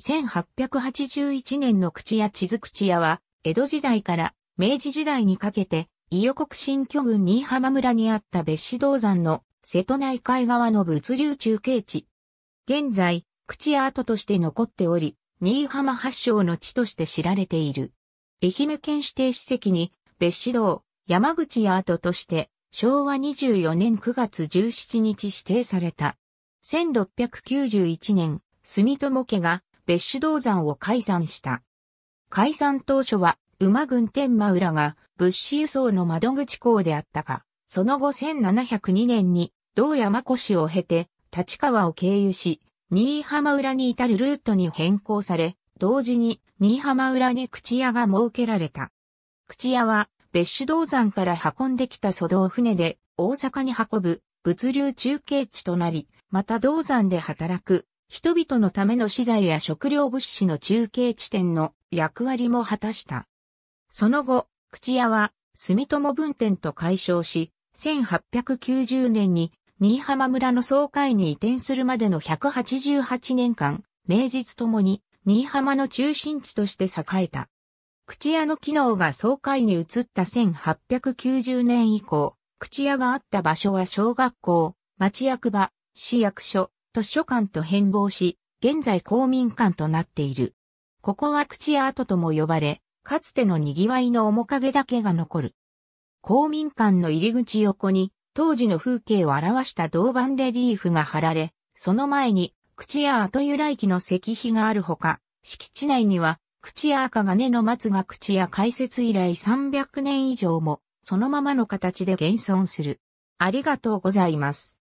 1881年の口屋地図口屋は、江戸時代から明治時代にかけて、伊予国新居郡新浜村にあった別子銅山の瀬戸内海側の物流中継地。現在、口屋跡として残っており、新浜発祥の地として知られている。愛媛県指定史跡に、別子銅、山口屋跡として、昭和24年9月17日指定された。1691年、住友家が別種銅山を解散した。解散当初は、馬群天馬浦が物資輸送の窓口港であったが、その後1702年に、銅山越を経て、立川を経由し、新居浜浦に至るルートに変更され、同時に新居浜浦に口屋が設けられた。口屋は別種銅山から運んできた祖堂船で大阪に運ぶ物流中継地となり、また銅山で働く人々のための資材や食料物資の中継地点の役割も果たした。その後、口屋は住友分店と解消し、1890年に新居浜村の総会に移転するまでの188年間、名実ともに新居浜の中心地として栄えた。口屋の機能が総会に移った1890年以降、口屋があった場所は小学校、町役場、市役所、図書館と変貌し、現在公民館となっている。ここは口や跡とも呼ばれ、かつての賑わいの面影だけが残る。公民館の入り口横に、当時の風景を表した銅板レリーフが貼られ、その前に、口や跡由来記の石碑があるほか、敷地内には、口や赤根の松が口や開設以来300年以上も、そのままの形で現存する。ありがとうございます。